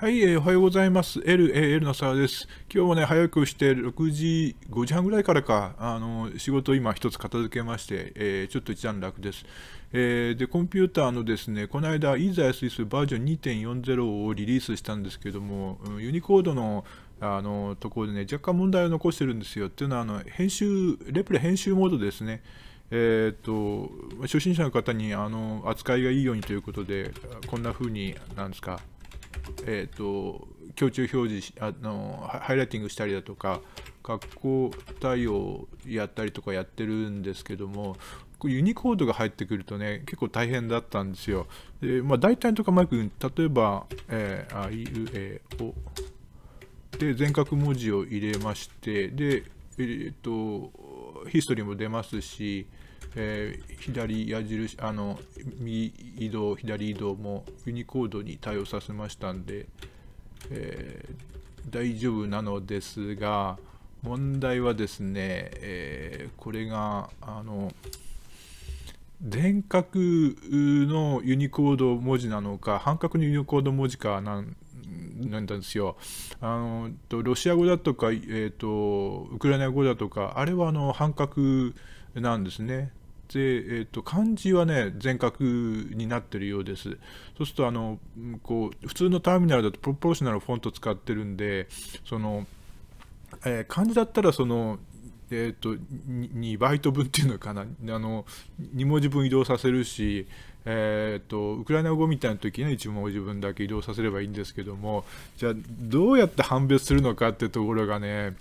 はい、えー、おはようございます。L、a L の沢です。今日もね、早くして6時、5時半ぐらいからか、あの、仕事今一つ片付けまして、えー、ちょっと一段落です。えー、で、コンピューターのですね、この間、イーザー s s バージョン2.40をリリースしたんですけども、ユニコードのあのところでね、若干問題を残してるんですよ。っていうのは、あの、編集、レプレ編集モードですね。えーと初心者の方にあの扱いがいいようにということで、こんな風に、なんですか、えっ、ー、と、強調表示あの、ハイライティングしたりだとか、格好対応やったりとかやってるんですけども、ユニコードが入ってくるとね、結構大変だったんですよ。でまあ、大体とかマイク、例えば、えー、あいうえおで、全角文字を入れまして、で、えっ、ー、と、ヒストリーも出ますし、えー、左矢印、あの、右移動、左移動もユニコードに対応させましたんで、えー、大丈夫なのですが、問題はですね、えー、これが、あの、全角のユニコード文字なのか、半角のユニコード文字かなんなんですよ。あのとロシア語だとか、えーと、ウクライナ語だとか、あれはあの半角なんですね。で、えーと、漢字はね全角になってるようです。そうするとあのこう普通のターミナルだとプロポーショナルフォント使ってるんでその、えー、漢字だったらそのえーと、2, バイト分っていうのかなあの2文字分移動させるし、えーと、ウクライナ語みたいな時には1文字分だけ移動させればいいんですけどもじゃあどうやって判別するのかってところがね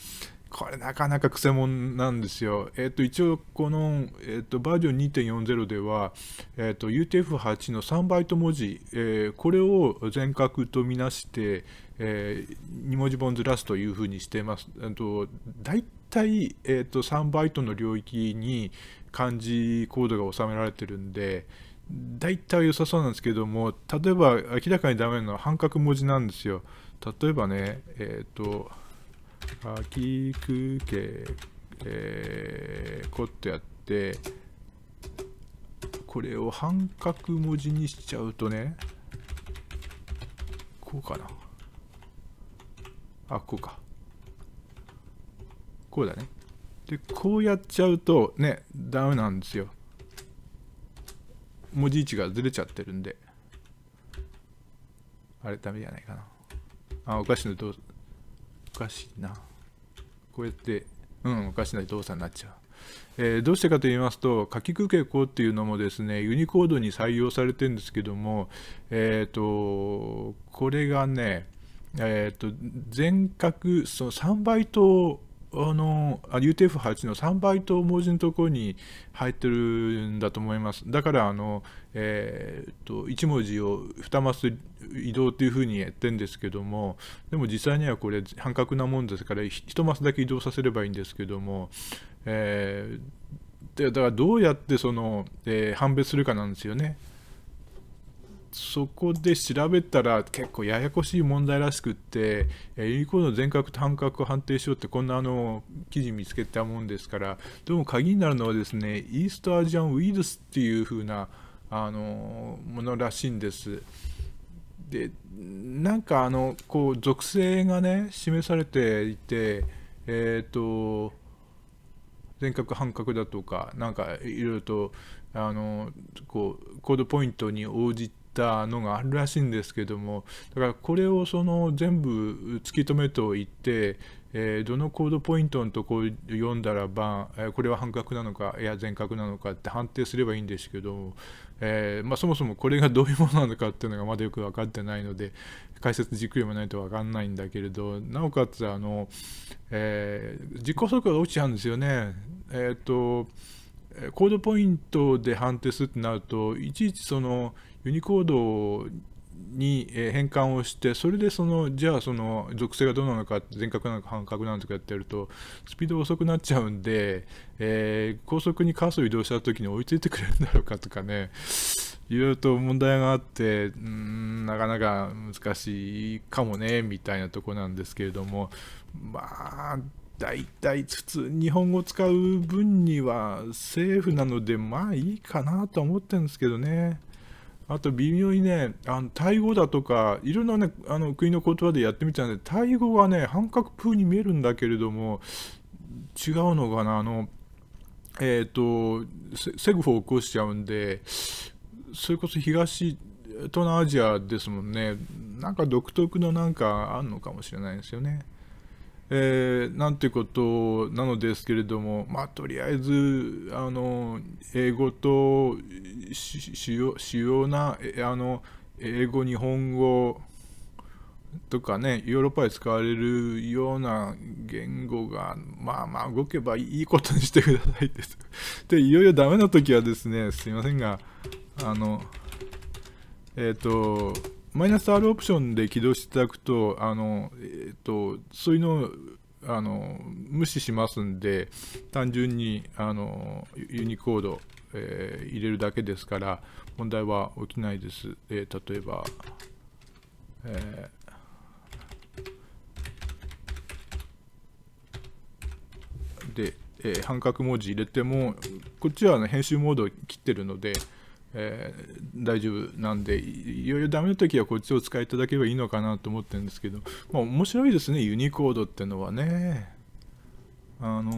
これなかなかくせもんなんですよ。えっ、ー、と、一応この、えっ、ー、と、バージョン2.40では、えっ、ー、UTF-8 の3バイト文字、えこれを全角とみなして、え2文字本ずらすというふうにしてます。えー、と大体、えーと、3バイトの領域に漢字コードが収められてるんで、大体良さそうなんですけども、例えば明らかにダメなのは半角文字なんですよ。例えばね、えっ、と、あきくけ、えー、こっとやって、これを半角文字にしちゃうとね、こうかな。あ、こうか。こうだね。で、こうやっちゃうとね、ダメなんですよ。文字位置がずれちゃってるんで。あれ、ダメじゃないかな。あ、お菓子のどうぞ。おかしいな。こうやって、うん、おかしな動作になっちゃう。えー、どうしてかと言いますと、書き空けこっていうのもですね、ユニコードに採用されてるんですけども、えっ、ー、と、これがね、えっ、ー、と、全角、その3バイトあの UTF8 の3倍と文字のところに入ってるんだと思います。だからあの、えー、っと1文字を2マス移動というふうにやってるんですけどもでも実際にはこれ半角なもんですから1マスだけ移動させればいいんですけども、えー、だからどうやってその、えー、判別するかなんですよね。そこで調べたら結構ややこしい問題らしくって、えー、コーの全角半角判定しようってこんなあの記事見つけたもんですからどうも鍵になるのはですねイーストアジアンウイルスっていう風なあのものらしいんです。でなんかあのこう属性がね示されていてえっ、ー、と全角半角だとかなんかいろいろとあのこうコードポイントに応じたのがあるらしいんですけどもだからこれをその全部突き止めといて、えー、どのコードポイントのところ読んだらば、えー、これは半角なのかいや全角なのかって判定すればいいんですけど、えー、まあ、そもそもこれがどういうものなのかっていうのがまだよく分かってないので解説じっくり読まないと分かんないんだけれどなおかつあの、え実行速度が落ちちゃうんですよね。えっとコードポイントで判定するってなるといちいちそのユニコードに変換をしてそれでそのじゃあその属性がどうなのか全角なのか半角なのかやってやるとスピード遅くなっちゃうんで、えー、高速にカーソル移動した時に追いついてくれるんだろうかとかねいろいろと問題があってうんなかなか難しいかもねみたいなとこなんですけれどもまあ大体普通日本語使う分にはセーフなのでまあいいかなと思ってるんですけどねあと微妙にねあのタイ語だとかいろんな、ね、あの国の言葉でやってみたんでタイ語はね半角風に見えるんだけれども違うのかなあのえっ、ー、とセグフォを起こしちゃうんでそれこそ東東南アジアですもんねなんか独特のなんかあんのかもしれないですよね。えー、なんてことなのですけれども、まあ、とりあえず、あの、英語と主要主要な、あの、英語、日本語とかね、ヨーロッパで使われるような言語が、まあまあ動けばいいことにしてくださいです。で、いよいよダメな時はですね、すいませんが、あの、えっ、ー、と、マイナス R オプションで起動していただくと、あのえーと、そういうのをあの無視しますんで、単純にあのユニコード、えー、入れるだけですから、問題は起きないです。えー、例えば、えーで、えー、半角文字入れてもこっちは、ね、編集モードを切ってるので、えー、大丈夫なんでいよいよダメな時はこっちを使いいただければいいのかなと思ってるんですけど、まあ、面白いですねユニコードってのはねあの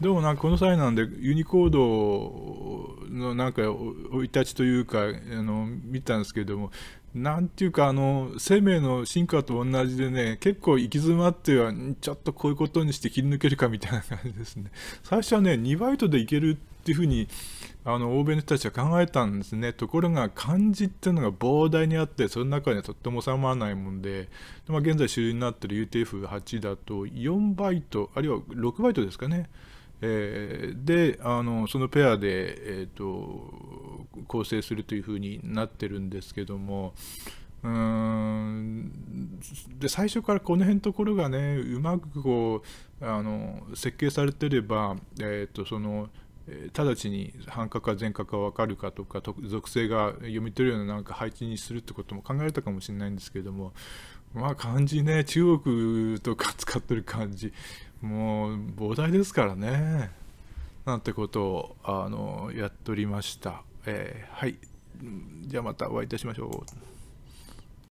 でもなんかこの際なんでユニコードのなんか生い立ちというかあの見たんですけどもなんていうかあの生命の進化と同じでね結構行き詰まってはちょっとこういうことにして切り抜けるかみたいな感じですね 最初はね2バイトでいけるっていうふうにあの欧米の人たちは考えたんですねところが漢字っていうのが膨大にあってその中にはとっても収まらないもんで、まあ、現在主流になってる UTF8 だと4バイトあるいは6バイトですかねえー、であのそのペアで、えーと、構成するというふうになってるんですけどもうんで最初からこの辺のところがねうまくこうあの設計されてれば、えーと、その直ちに半角か全角が分かるかとか属性が読み取るようななんか配置にするってことも考えられたかもしれないんですけどもまあ漢字ね中国とか使ってる感じもう膨大ですからねなんてことをあのやっておりました、えー、はいじゃあまたお会いいたしましょう